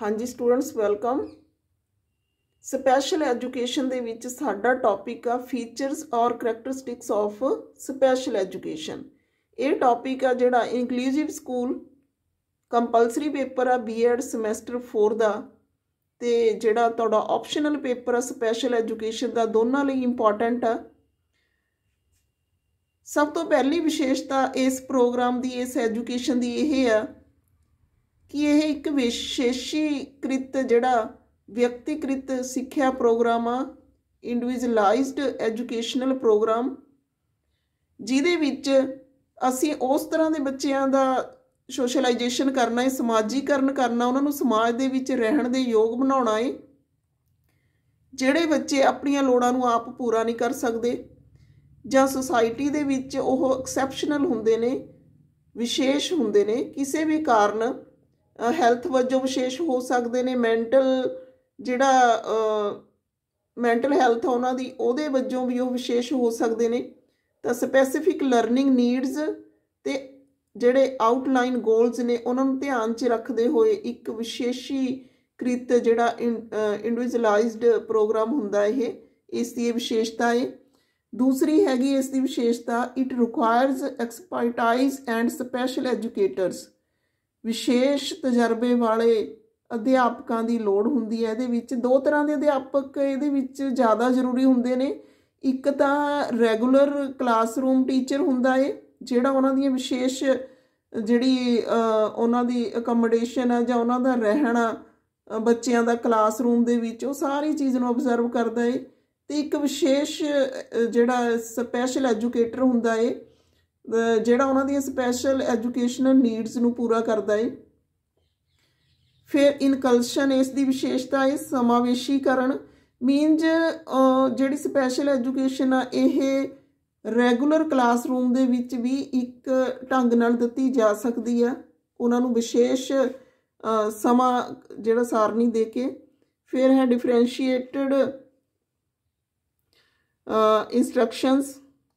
ਹਾਂਜੀ students welcome special education ਦੇ ਵਿੱਚ ਸਾਡਾ ਟੌਪਿਕ ਆ ਫੀਚਰਸ ਔਰ ਕੈਰੈਕਟਰਿਸਟਿਕਸ ਆਫ ਸਪੈਸ਼ਲ ਐਜੂਕੇਸ਼ਨ ਇਹ ਟੌਪਿਕ ਆ ਜਿਹੜਾ ਇਨਕਲੂਸਿਵ ਸਕੂਲ ਕੰਪਲਸਰੀ ਪੇਪਰ ਆ ਬੀਐਡ ਸਮੈਸਟਰ 4 ਦਾ ਤੇ ਜਿਹੜਾ ਤੁਹਾਡਾ ਆਪਸ਼ਨਲ ਪੇਪਰ ਆ ਸਪੈਸ਼ਲ ਐਜੂਕੇਸ਼ਨ ਦਾ ਦੋਨਾਂ ਲਈ ਇੰਪੋਰਟੈਂਟ ਆ ਸਭ ਤੋਂ ਪਹਿਲੀ ਵਿਸ਼ੇਸ਼ਤਾ ਇਸ ਪ੍ਰੋਗਰਾਮ ਦੀ ਇਸ ਐਜੂਕੇਸ਼ਨ ਦੀ ਇਹ ਆ ਕਿ ਇਹ ਇੱਕ ਵਿਸ਼ੇਸ਼ੀਕ੍ਰਿਤ ਜਿਹੜਾ ਵਿਅਕਤੀਕ੍ਰਿਤ ਸਿੱਖਿਆ ਪ੍ਰੋਗਰਾਮ ਆ ਇੰਡੀਵਿਜੁਅਲਾਈਜ਼ਡ ਐਜੂਕੇਸ਼ਨਲ ਪ੍ਰੋਗਰਾਮ ਜਿਹਦੇ ਵਿੱਚ ਅਸੀਂ ਉਸ ਤਰ੍ਹਾਂ ਦੇ ਬੱਚਿਆਂ ਦਾ ਸੋਸ਼ਲਾਈਜੇਸ਼ਨ ਕਰਨਾ ਹੈ ਸਮਾਜੀਕਰਨ ਕਰਨਾ ਉਹਨਾਂ ਨੂੰ ਸਮਾਜ ਦੇ ਵਿੱਚ ਰਹਿਣ ਦੇ ਯੋਗ ਬਣਾਉਣਾ ਹੈ ਜਿਹੜੇ ਬੱਚੇ ਆਪਣੀਆਂ ਲੋੜਾਂ ਨੂੰ ਆਪ ਪੂਰਾ ਨਹੀਂ ਕਰ ਸਕਦੇ ਜਾਂ ਸੋਸਾਇਟੀ ਦੇ ਵਿੱਚ ਉਹ ਐਕਸੈਪਸ਼ਨਲ ਹੁੰਦੇ ਨੇ ਵਿਸ਼ੇਸ਼ ਹੁੰਦੇ ਨੇ ਕਿਸੇ ਵੀ ਕਾਰਨ ਹੈਲਥ ਵਜੋਂ ਵਿਸ਼ੇਸ਼ ਹੋ ਸਕਦੇ ਨੇ ਮੈਂਟਲ ਜਿਹੜਾ ਮੈਂਟਲ ਹੈਲਥ ਉਹਨਾਂ ਦੀ ਉਹਦੇ ਵਜੋਂ ਵੀ ਉਹ ਵਿਸ਼ੇਸ਼ ਹੋ ਸਕਦੇ ਨੇ ਤਾਂ ਸਪੈਸੀਫਿਕ ਲਰਨਿੰਗ ਨੀਡਸ ਤੇ ਜਿਹੜੇ ਆਊਟਲਾਈਨ ਗੋਲਸ ਨੇ ਉਹਨਾਂ ਨੂੰ ਧਿਆਨ 'ਚ ਰੱਖਦੇ ਹੋਏ ਇੱਕ ਵਿਸ਼ੇਸ਼ੀ ਕ੍ਰਿਤ ਜਿਹੜਾ ਇੰਡੀਵਿਜੁਅਲਾਈਜ਼ਡ ਪ੍ਰੋਗਰਾਮ ਹੁੰਦਾ ਇਹ ਇਸ ਦੀ ਵਿਸ਼ੇਸ਼ਤਾ ਹੈ ਦੂਸਰੀ ਹੈਗੀ ਇਸ ਦੀ ਵਿਸ਼ੇਸ਼ਤਾ it requires expertise and special educators ਵਿਸ਼ੇਸ਼ ਤਜਰਬੇ ਵਾਲੇ ਅਧਿਆਪਕਾਂ ਦੀ ਲੋੜ ਹੁੰਦੀ ਹੈ ਇਹਦੇ ਵਿੱਚ ਦੋ ਤਰ੍ਹਾਂ ਦੇ ਅਧਿਆਪਕ ਇਹਦੇ ਵਿੱਚ ਜ਼ਿਆਦਾ ਜ਼ਰੂਰੀ ਹੁੰਦੇ ਨੇ ਇੱਕ ਤਾਂ ਰੈਗੂਲਰ ਕਲਾਸਰੂਮ ਟੀਚਰ ਹੁੰਦਾ ਏ ਜਿਹੜਾ ਉਹਨਾਂ ਦੀਆਂ ਵਿਸ਼ੇਸ਼ ਜਿਹੜੀ ਉਹਨਾਂ ਦੀ ਅਕਮੋਡੇਸ਼ਨ ਹੈ ਜਾਂ ਉਹਨਾਂ ਦਾ ਰਹਿਣਾ ਬੱਚਿਆਂ ਦਾ ਕਲਾਸਰੂਮ ਦੇ ਵਿੱਚ ਉਹ ਸਾਰੀ ਚੀਜ਼ ਨੂੰ ਆਬਜ਼ਰਵ ਕਰਦਾ ਏ ਤੇ ਇੱਕ ਵਿਸ਼ੇਸ਼ ਜਿਹੜਾ ਸਪੈਸ਼ਲ ਐਜੂਕੇਟਰ ਹੁੰਦਾ ਏ ਜਿਹੜਾ ਉਹਨਾਂ ਦੀਆਂ ਸਪੈਸ਼ਲ ਐਜੂਕੇਸ਼ਨਲ ਨੀਡਸ ਨੂੰ ਪੂਰਾ ਕਰਦਾ ਹੈ ਫਿਰ ਇਨਕਲਸ਼ਨ ਇਸ ਦੀ ਵਿਸ਼ੇਸ਼ਤਾ ਹੈ ਸਮਾਵੇਸ਼ੀਕਰਨ ਮੀਨਸ ਜਿਹੜੀ ਸਪੈਸ਼ਲ ਐਜੂਕੇਸ਼ਨ ਆ ਇਹ ਰੈਗੂਲਰ ਕਲਾਸਰੂਮ ਦੇ ਵਿੱਚ ਵੀ ਇੱਕ ਢੰਗ ਨਾਲ ਦਿੱਤੀ ਜਾ ਸਕਦੀ ਆ ਉਹਨਾਂ ਨੂੰ ਵਿਸ਼ੇਸ਼ ਸਮਾਂ ਜਿਹੜਾ ਸਾਰਨੀ ਦੇ ਕੇ ਫਿਰ ਹੈ ਡਿਫਰੈਂਸ਼ੀਏਟਡ ਇਨਸਟਰਕਸ਼ਨਸ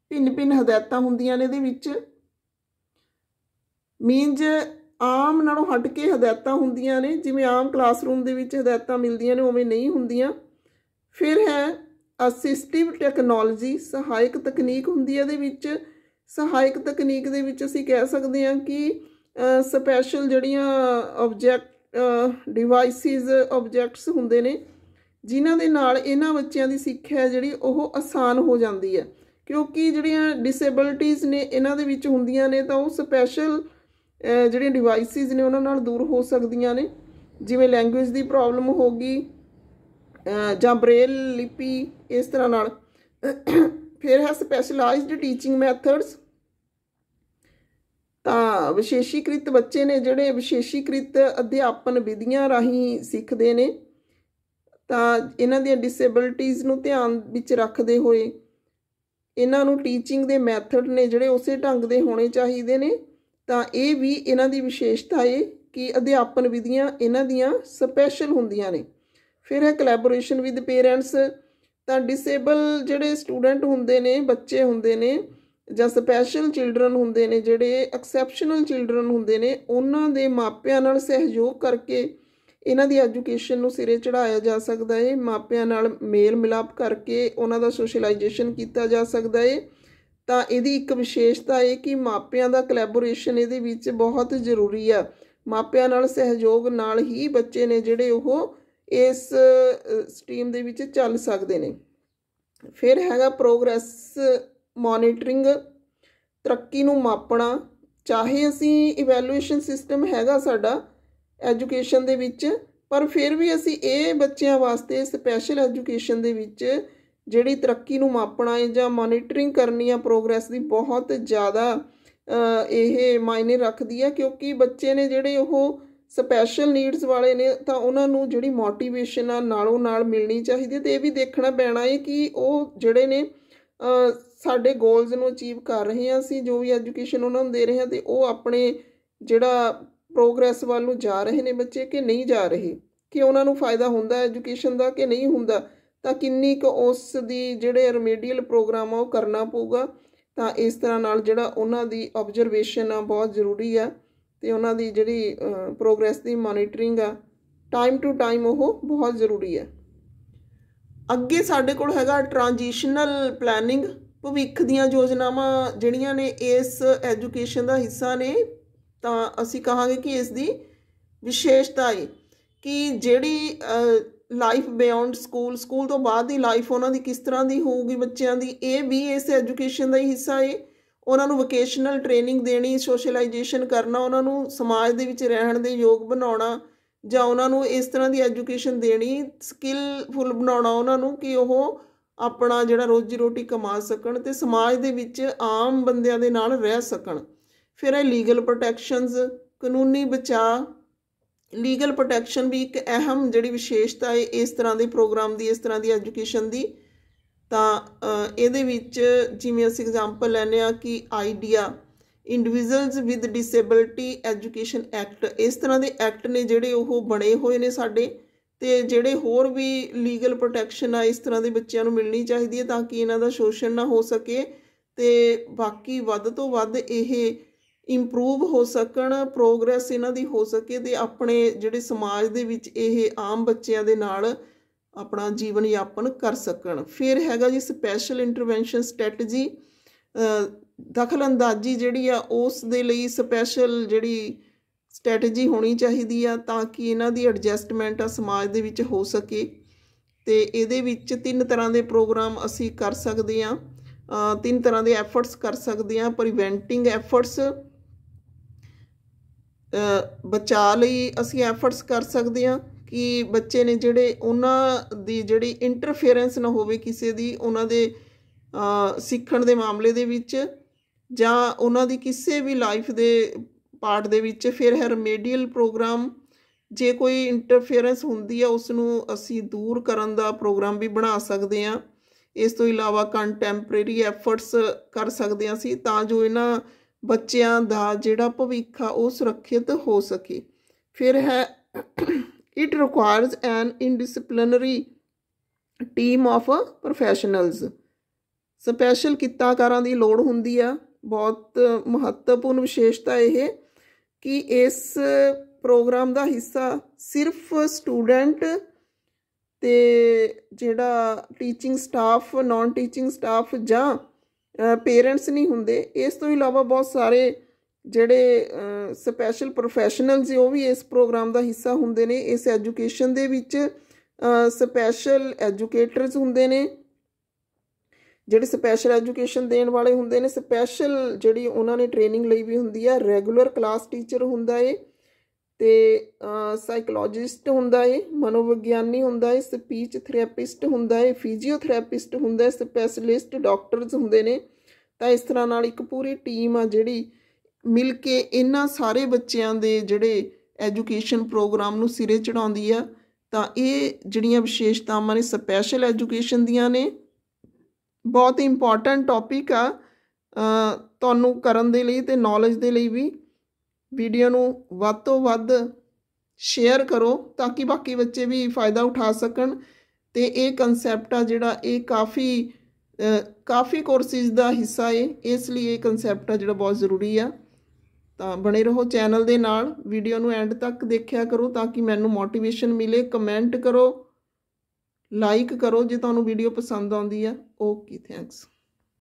ਭਿੰਨ-ਭਿੰਨ ਹਦਾਇਤਾਂ ਹੁੰਦੀਆਂ ਨੇ ਇਹਦੇ ਵਿੱਚ ਮੀਨਜ ਆਮ ਨਾਲੋਂ ਹਟ ਕੇ ਹਦਾਇਤਾਂ ਹੁੰਦੀਆਂ ਨੇ ਜਿਵੇਂ ਆਮ ਕਲਾਸਰੂਮ ਦੇ ਵਿੱਚ ਹਦਾਇਤਾਂ ਮਿਲਦੀਆਂ ਨੇ ਉਵੇਂ ਨਹੀਂ ਹੁੰਦੀਆਂ ਫਿਰ ਹੈ ਅਸਿਸਟਿਵ ਟੈਕਨੋਲੋਜੀ ਸਹਾਇਕ ਤਕਨੀਕ ਹੁੰਦੀ ਹੈ ਇਹਦੇ ਵਿੱਚ ਸਹਾਇਕ ਤਕਨੀਕ ਦੇ ਵਿੱਚ ਅਸੀਂ ਕਹਿ ਸਕਦੇ ਹਾਂ ਕਿ ਸਪੈਸ਼ਲ ਜਿਹੜੀਆਂ ਆਬਜੈਕਟ ਡਿਵਾਈਸਿਸ ਆਬਜੈਕਟਸ ਹੁੰਦੇ ਨੇ ਜਿਨ੍ਹਾਂ ਦੇ ਨਾਲ ਇਹਨਾਂ ਬੱਚਿਆਂ ਦੀ ਸਿੱਖਿਆ ਜਿਹੜੀ ਉਹ ਆਸਾਨ ਹੋ ਜਾਂਦੀ ਹੈ ਕਿਉਂਕਿ ਜਿਹੜੀਆਂ ਡਿਸੇਬਿਲਿਟੀਆਂ ਨੇ ਇਹਨਾਂ ਦੇ ਵਿੱਚ ਹੁੰਦੀਆਂ ਨੇ ਤਾਂ ਉਹ ਸਪੈਸ਼ਲ ਜਿਹੜੀਆਂ ਡਿਵਾਈਸਿਸ ਨੇ ਉਹਨਾਂ ਨਾਲ ਦੂਰ ਹੋ ਸਕਦੀਆਂ ਨੇ ਜਿਵੇਂ ਲੈਂਗੁਏਜ ਦੀ ਪ੍ਰੋਬਲਮ ਹੋ ਗਈ ਜਾਂ ਬ੍ਰੇਲ ਲਿਪੀ ਇਸ ਤਰ੍ਹਾਂ ਨਾਲ ਫਿਰ ਹੈ ਸਪੈਸ਼ਲਾਈਜ਼ਡ ਟੀਚਿੰਗ ਮੈਥਡਸ ਤਾਂ ਵਿਸ਼ੇਸ਼ੀਕ੍ਰਿਤ ਬੱਚੇ ਨੇ ਜਿਹੜੇ ਵਿਸ਼ੇਸ਼ੀਕ੍ਰਿਤ ਅਧਿਆਪਨ ਵਿਧੀਆਂ ਰਾਹੀਂ ਸਿੱਖਦੇ ਨੇ ਤਾਂ ਇਹਨਾਂ ਦੀਆਂ ਡਿਸੇਬਿਲਿਟੀਆਂ ਨੂੰ ਧਿਆਨ ਵਿੱਚ ਰੱਖਦੇ ਹੋਏ ਇਹਨਾਂ ਨੂੰ ਟੀਚਿੰਗ ਦੇ ਮੈਥਡ ਨੇ ਜਿਹੜੇ ਉਸੇ ਢੰਗ ਦੇ ਹੋਣੇ ਚਾਹੀਦੇ ਨੇ ਤਾਂ ਇਹ ਵੀ ਇਹਨਾਂ ਦੀ ਵਿਸ਼ੇਸ਼ਤਾ ਹੈ ਕਿ ਅਧਿਆਪਨ ਵਿਧੀਆਂ ਇਹਨਾਂ ਦੀਆਂ ਸਪੈਸ਼ਲ ਹੁੰਦੀਆਂ ਨੇ ਫਿਰ ਹੈ ਕੋਲੈਬੋਰੇਸ਼ਨ ਵਿਦ ਪੇਰੈਂਟਸ ਤਾਂ ਡਿਸੇਬਲ ਜਿਹੜੇ ਸਟੂਡੈਂਟ ਹੁੰਦੇ ਨੇ ਬੱਚੇ ਹੁੰਦੇ ਨੇ ਜਾਂ ਸਪੈਸ਼ਲ ਚਿਲਡਰਨ ਹੁੰਦੇ ਨੇ ਜਿਹੜੇ ਐਕਸੈਪਸ਼ਨਲ ਚਿਲਡਰਨ ਹੁੰਦੇ ਨੇ ਉਹਨਾਂ ਦੇ ਮਾਪਿਆਂ ਨਾਲ ਸਹਿਯੋਗ ਕਰਕੇ ਇਹਨਾਂ ਦੀ ਐਜੂਕੇਸ਼ਨ ਨੂੰ ਸਿਰੇ ਚੜਾਇਆ ਜਾ ਸਕਦਾ ਹੈ ਮਾਪਿਆਂ ਨਾਲ ਮੇਲ ਮਿਲਾਪ ਕਰਕੇ ਉਹਨਾਂ ਦਾ ਸੋਸ਼ਲਾਈਜੇਸ਼ਨ ਕੀਤਾ ਜਾ ਸਕਦਾ ਹੈ ਤਾਂ ਇਹਦੀ ਇੱਕ ਵਿਸ਼ੇਸ਼ਤਾ ਇਹ ਕਿ ਮਾਪਿਆਂ ਦਾ ਕੋਲੈਬੋਰੇਸ਼ਨ ਇਹਦੇ ਵਿੱਚ ਬਹੁਤ ਜ਼ਰੂਰੀ ਆ ਮਾਪਿਆਂ ਨਾਲ ਸਹਿਯੋਗ ਨਾਲ ਹੀ ਬੱਚੇ ਨੇ ਜਿਹੜੇ ਉਹ ਇਸ ਸਟ੍ਰੀਮ ਦੇ ਵਿੱਚ ਚੱਲ ਸਕਦੇ ਨੇ ਫਿਰ ਹੈਗਾ ਪ੍ਰੋਗਰੈਸ ਮੋਨੀਟਰਿੰਗ ਤਰੱਕੀ ਨੂੰ ਮਾਪਣਾ ਚਾਹੇ ਅਸੀਂ ਇਵੈਲੂਏਸ਼ਨ ਸਿਸਟਮ ਹੈਗਾ ਸਾਡਾ ਐਜੂਕੇਸ਼ਨ ਦੇ ਵਿੱਚ ਪਰ ਫਿਰ ਵੀ ਅਸੀਂ ਇਹ ਬੱਚਿਆਂ ਵਾਸਤੇ ਸਪੈਸ਼ਲ ਐਜੂਕੇਸ਼ਨ ਦੇ ਵਿੱਚ ਜਿਹੜੀ ਤਰੱਕੀ ਨੂੰ ਮਾਪਣਾ ਹੈ ਜਾਂ ਮੋਨੀਟਰਿੰਗ ਕਰਨੀ ਆ ਪ੍ਰੋਗਰੈਸ ਦੀ ਬਹੁਤ ਜ਼ਿਆਦਾ ਇਹ ਮਾਇਨੇ ਰੱਖਦੀ ਹੈ ਕਿਉਂਕਿ ਬੱਚੇ ਨੇ ਜਿਹੜੇ ਉਹ ਸਪੈਸ਼ਲ ਨੀਡਸ ਵਾਲੇ ਨੇ ਤਾਂ ਉਹਨਾਂ ਨੂੰ ਜਿਹੜੀ ਮੋਟੀਵੇਸ਼ਨ ਆ ਨਾਲੋਂ ਨਾਲ ਮਿਲਣੀ ਚਾਹੀਦੀ ਹੈ ਤੇ ਇਹ ਵੀ ਦੇਖਣਾ ਪੈਣਾ ਹੈ ਕਿ ਉਹ ਜਿਹੜੇ ਨੇ ਸਾਡੇ ਗੋਲਸ ਨੂੰ ਅਚੀਵ ਕਰ ਰਹੇ ਆ ਅਸੀਂ ਜੋ ਵੀ ਐਜੂਕੇਸ਼ਨ ਉਹਨਾਂ ਨੂੰ ਦੇ ਰਹੇ ਆ ਤੇ ਉਹ ਆਪਣੇ ਜਿਹੜਾ ਪ੍ਰੋਗਰੈਸ ਵੱਲ ਨੂੰ ਜਾ ਰਹੇ ਨੇ ਬੱਚੇ ਕਿ ਨਹੀਂ ਜਾ ਰਹੇ ਕਿ ਉਹਨਾਂ ਨੂੰ ਫਾਇਦਾ ਹੁੰਦਾ ਐਜੂਕੇਸ਼ਨ ਦਾ ਕਿ ਨਹੀਂ ਹੁੰਦਾ ਤਾਂ ਕਿੰਨੀ ਕੁ ਉਸ ਦੀ ਜਿਹੜੇ ਰਿਮੀਡੀਅਲ ਪ੍ਰੋਗਰਾਮ ਆ ਉਹ ਕਰਨਾ ਪਊਗਾ ਤਾਂ ਇਸ ਤਰ੍ਹਾਂ ਨਾਲ ਜਿਹੜਾ ਉਹਨਾਂ ਦੀ ਆਬਜ਼ਰਵੇਸ਼ਨ ਆ ਬਹੁਤ ਜ਼ਰੂਰੀ ਆ ਤੇ ਉਹਨਾਂ ਦੀ ਜਿਹੜੀ ਪ੍ਰੋਗਰੈਸ ਦੀ ਮੋਨੀਟਰਿੰਗ ਆ ਟਾਈਮ ਟੂ ਟਾਈਮ ਉਹ ਬਹੁਤ ਜ਼ਰੂਰੀ ਆ ਅੱਗੇ ਸਾਡੇ ਕੋਲ ਹੈਗਾ ਟ੍ਰਾਂਜੀਸ਼ਨਲ ਪਲੈਨਿੰਗ ਭਵਿੱਖ ਦੀਆਂ ਯੋਜਨਾਵਾਂ ਜਿਹੜੀਆਂ ਨੇ ਇਸ ਐਜੂਕੇਸ਼ਨ ਦਾ ਹਿੱਸਾ ਨੇ ਤਾਂ ਅਸੀਂ ਕਹਾਂਗੇ ਕਿ ਇਸ ਦੀ ਵਿਸ਼ੇਸ਼ਤਾ ਹੈ ਕਿ ਜਿਹੜੀ ਲਾਈਫ ਬਿਯੋਂਡ ਸਕੂਲ ਸਕੂਲ ਤੋਂ ਬਾਅਦ ਦੀ ਲਾਈਫ ਉਹਨਾਂ ਦੀ ਕਿਸ ਤਰ੍ਹਾਂ ਦੀ ਹੋਊਗੀ ਬੱਚਿਆਂ ਦੀ ਇਹ ਵੀ ਇਸ ਐਜੂਕੇਸ਼ਨ ਦਾ ਹੀ ਹਿੱਸਾ ਹੈ ਉਹਨਾਂ ਨੂੰ ਵੋਕੇਸ਼ਨਲ ਟ੍ਰੇਨਿੰਗ ਦੇਣੀ ਸੋਸ਼ਲਾਈਜੇਸ਼ਨ ਕਰਨਾ ਉਹਨਾਂ ਨੂੰ ਸਮਾਜ ਦੇ ਵਿੱਚ ਰਹਿਣ ਦੇ ਯੋਗ ਬਣਾਉਣਾ ਜਾਂ ਉਹਨਾਂ ਨੂੰ ਇਸ ਤਰ੍ਹਾਂ ਦੀ ਐਜੂਕੇਸ਼ਨ ਦੇਣੀ ਸਕਿੱਲਫੁਲ ਬਣਾਉਣਾ ਉਹਨਾਂ ਨੂੰ ਕਿ ਉਹ ਆਪਣਾ ਜਿਹੜਾ ਰੋਜੀ ਰੋਟੀ ਕਮਾ ਸਕਣ ਤੇ ਸਮਾਜ ਦੇ ਵਿੱਚ ਆਮ ਬੰਦਿਆਂ ਦੇ ਨਾਲ ਰਹਿ ਸਕਣ ਫਿਰ ਇਹ ਲੀਗਲ ਪ੍ਰੋਟੈਕਸ਼ਨਸ ਕਾਨੂੰਨੀ ਬਚਾਅ ਲੀਗਲ ਪ੍ਰੋਟੈਕਸ਼ਨ ਵੀ ਇੱਕ ਅਹਿਮ ਜਿਹੜੀ ਵਿਸ਼ੇਸ਼ਤਾ ਹੈ ਇਸ ਤਰ੍ਹਾਂ ਦੇ ਪ੍ਰੋਗਰਾਮ ਦੀ ਇਸ ਤਰ੍ਹਾਂ ਦੀ ਐਜੂਕੇਸ਼ਨ ਦੀ ਤਾਂ ਇਹਦੇ ਵਿੱਚ ਜਿਵੇਂ ਅਸੀਂ ਐਗਜ਼ਾਮਪਲ ਲੈਨੇ ਆ ਕਿ IDEA individuals with disability education act ਇਸ ਤਰ੍ਹਾਂ ਦੇ ਐਕਟ ਨੇ ਜਿਹੜੇ ਉਹ ਬਣੇ ਹੋਏ ਨੇ ਸਾਡੇ ਤੇ ਜਿਹੜੇ ਹੋਰ ਵੀ ਲੀਗਲ ਪ੍ਰੋਟੈਕਸ਼ਨ ਆ ਇਸ ਤਰ੍ਹਾਂ ਦੇ ਬੱਚਿਆਂ ਨੂੰ ਮਿਲਣੀ ਚਾਹੀਦੀ ਹੈ ਤਾਂ ਕਿ ਇਹਨਾਂ ਦਾ ਸ਼ੋਸ਼ਣ ਨਾ ਹੋ ਸਕੇ ਤੇ ਬਾਕੀ ਵੱਧ ਤੋਂ ਵੱਧ ਇਹ ਇੰਪਰੂਵ ਹੋ ਸਕਣ ਪ੍ਰੋਗਰੈਸ ਇਹਨਾਂ ਦੀ ਹੋ ਸਕੇ ਤੇ ਆਪਣੇ ਜਿਹੜੇ ਸਮਾਜ ਦੇ ਵਿੱਚ ਇਹ ਆਮ ਬੱਚਿਆਂ ਦੇ ਨਾਲ ਆਪਣਾ ਜੀਵਨ ਯਾਪਨ ਕਰ ਸਕਣ ਫਿਰ ਹੈਗਾ ਜੀ ਸਪੈਸ਼ਲ ਇੰਟਰਵੈਂਸ਼ਨ ਸਟ੍ਰੈਟਜੀ ਦਖਲ ਅੰਦਾਜ਼ੀ ਜਿਹੜੀ ਆ ਉਸ ਦੇ ਲਈ ਸਪੈਸ਼ਲ ਜਿਹੜੀ ਸਟ੍ਰੈਟਜੀ ਹੋਣੀ ਚਾਹੀਦੀ ਆ ਤਾਂ ਕਿ ਇਹਨਾਂ ਦੀ ਐਡਜਸਟਮੈਂਟ ਆ ਸਮਾਜ ਦੇ ਵਿੱਚ ਹੋ ਸਕੇ ਤੇ ਇਹਦੇ ਵਿੱਚ ਤਿੰਨ ਤਰ੍ਹਾਂ ਦੇ ਪ੍ਰੋਗਰਾਮ ਅਸੀਂ ਕਰ ਸਕਦੇ ਆ ਤਿੰਨ ਤਰ੍ਹਾਂ ਦੇ ਐਫਰਟਸ ਕਰ ਸਕਦੇ ਆ ਪ੍ਰੀਵੈਂਟਿੰਗ ਐਫਰਟਸ ਬਚਾ ਲਈ ਅਸੀਂ ਐਫਰਟਸ ਕਰ ਸਕਦੇ ਹਾਂ ਕਿ ਬੱਚੇ ਨੇ ਜਿਹੜੇ ਉਹਨਾਂ ਦੀ ਜਿਹੜੀ ਇੰਟਰਫੇਰੈਂਸ ਨਾ ਹੋਵੇ ਕਿਸੇ ਦੀ ਉਹਨਾਂ ਦੇ ਸਿੱਖਣ ਦੇ ਮਾਮਲੇ ਦੇ ਵਿੱਚ ਜਾਂ ਉਹਨਾਂ ਦੀ ਕਿਸੇ ਵੀ ਲਾਈਫ ਦੇ ਪਾਰਟ ਦੇ ਵਿੱਚ ਫਿਰ ਹੈ ਰਿਮੇਡੀਅਲ ਪ੍ਰੋਗਰਾਮ ਜੇ ਕੋਈ ਇੰਟਰਫੇਰੈਂਸ ਹੁੰਦੀ ਹੈ ਉਸ ਨੂੰ ਅਸੀਂ ਦੂਰ ਕਰਨ ਦਾ ਪ੍ਰੋਗਰਾਮ ਵੀ ਬਣਾ ਸਕਦੇ ਹਾਂ ਇਸ ਤੋਂ ਇਲਾਵਾ ਕੰਟੈਂਪਰੇਰੀ ਐਫਰਟਸ ਕਰ ਸਕਦੇ ਹਾਂ ਅਸੀਂ ਤਾਂ ਜੋ ਇਹਨਾਂ ਬੱਚਿਆਂ ਦਾ ਜਿਹੜਾ ਭਵਿੱਖ ਆ ਉਹ ਸੁਰੱਖਿਅਤ ਹੋ ਸਕੇ ਫਿਰ ਹੈ it requires an interdisciplinary team of professionals special ਕਿੱਤਾਕਾਰਾਂ ਦੀ ਲੋੜ ਹੁੰਦੀ ਆ ਬਹੁਤ ਮਹੱਤਵਪੂਰਨ ਵਿਸ਼ੇਸ਼ਤਾ ਇਹ ਕਿ ਇਸ ਪ੍ਰੋਗਰਾਮ ਦਾ ਹਿੱਸਾ ਸਿਰਫ ਸਟੂਡੈਂਟ ਤੇ ਜਿਹੜਾ teaching staff non teaching staff ਜਾਂ ਪੇਰੈਂਟਸ ਨਹੀਂ ਹੁੰਦੇ ਇਸ ਤੋਂ ਇਲਾਵਾ ਬਹੁਤ ਸਾਰੇ ਜਿਹੜੇ ਸਪੈਸ਼ਲ ਪ੍ਰੋਫੈਸ਼ਨਲਸ ਉਹ ਵੀ ਇਸ ਪ੍ਰੋਗਰਾਮ ਦਾ ਹਿੱਸਾ ਹੁੰਦੇ ਨੇ ਇਸ ਐਜੂਕੇਸ਼ਨ ਦੇ ਵਿੱਚ ਸਪੈਸ਼ਲ ਐਜੂਕੇਟਰਸ ਹੁੰਦੇ ਨੇ ਜਿਹੜੇ ਸਪੈਸ਼ਲ ਐਜੂਕੇਸ਼ਨ ਦੇਣ ਵਾਲੇ ਹੁੰਦੇ ਨੇ ਸਪੈਸ਼ਲ ਜਿਹੜੀ ਉਹਨਾਂ ਨੇ ਟ੍ਰੇਨਿੰਗ ਲਈ ਵੀ ਹੁੰਦੀ ਆ ਰੈਗੂਲਰ ਕਲਾਸ ਟੀਚਰ ਹੁੰਦਾ ਏ ਤੇ ਸਾਈਕੋਲੋਜਿਸਟ ਹੁੰਦਾ ਏ ਮਨੋਵਿਗਿਆਨੀ ਹੁੰਦਾ ਏ ਸਪੀਚ ਥੈਰੇਪਿਸਟ ਹੁੰਦਾ ਏ ਫਿਜ਼ੀਓਥੈਰੇਪਿਸਟ ਹੁੰਦਾ ਏ ਸਪੈਸ਼ਲਿਸਟ ਡਾਕਟਰਸ ਹੁੰਦੇ ਨੇ ਤਾਂ ਇਸ ਤਰ੍ਹਾਂ ਨਾਲ ਇੱਕ ਪੂਰੀ ਟੀਮ ਆ ਜਿਹੜੀ ਮਿਲ ਕੇ ਇਹਨਾਂ ਸਾਰੇ ਬੱਚਿਆਂ ਦੇ ਜਿਹੜੇ ਐਜੂਕੇਸ਼ਨ ਪ੍ਰੋਗਰਾਮ ਨੂੰ ਸਿਰੇ ਚੜਾਉਂਦੀ ਆ ਤਾਂ ਇਹ ਜਿਹੜੀਆਂ ਵਿਸ਼ੇਸ਼ਤਾਵਾਂ ਨੇ ਸਪੈਸ਼ਲ ਐਜੂਕੇਸ਼ਨ ਦੀਆਂ ਨੇ ਬਹੁਤ ਇੰਪੋਰਟੈਂਟ ਟੌਪਿਕ ਆ ਤੁਹਾਨੂੰ ਕਰਨ ਦੇ ਲਈ ਤੇ ਨੌਲੇਜ ਦੇ ਲਈ ਵੀ ਵੀਡੀਓ ਨੂੰ ਵੱਧ ਤੋਂ ਵੱਧ ਸ਼ੇਅਰ ਕਰੋ ਤਾਂ ਕਿ ਬਾਕੀ ਬੱਚੇ ਵੀ ਫਾਇਦਾ ਉਠਾ ਸਕਣ ਤੇ ਇਹ ਕਨਸੈਪਟ ਆ ਜਿਹੜਾ ਇਹ ਕਾਫੀ ਕਾਫੀ ਕੋਰਸਿਸ ਦਾ ਹਿੱਸਾ ਹੈ ਇਸ ਲਈ ਇਹ ਕਨਸੈਪਟ ਆ ਜਿਹੜਾ ਬਹੁਤ ਜ਼ਰੂਰੀ ਆ ਤਾਂ ਬਣੇ ਰਹੋ ਚੈਨਲ ਦੇ ਨਾਲ ਵੀਡੀਓ ਨੂੰ ਐਂਡ ਤੱਕ ਦੇਖਿਆ ਕਰੋ ਤਾਂ ਕਿ ਮੈਨੂੰ ਮੋਟੀਵੇਸ਼ਨ ਮਿਲੇ ਕਮੈਂਟ ਕਰੋ ਲਾਈਕ ਕਰੋ ਜੇ ਤੁਹਾਨੂੰ ਵੀਡੀਓ ਪਸੰਦ ਆਉਂਦੀ ਆ ਓਕੇ ਥੈਂਕਸ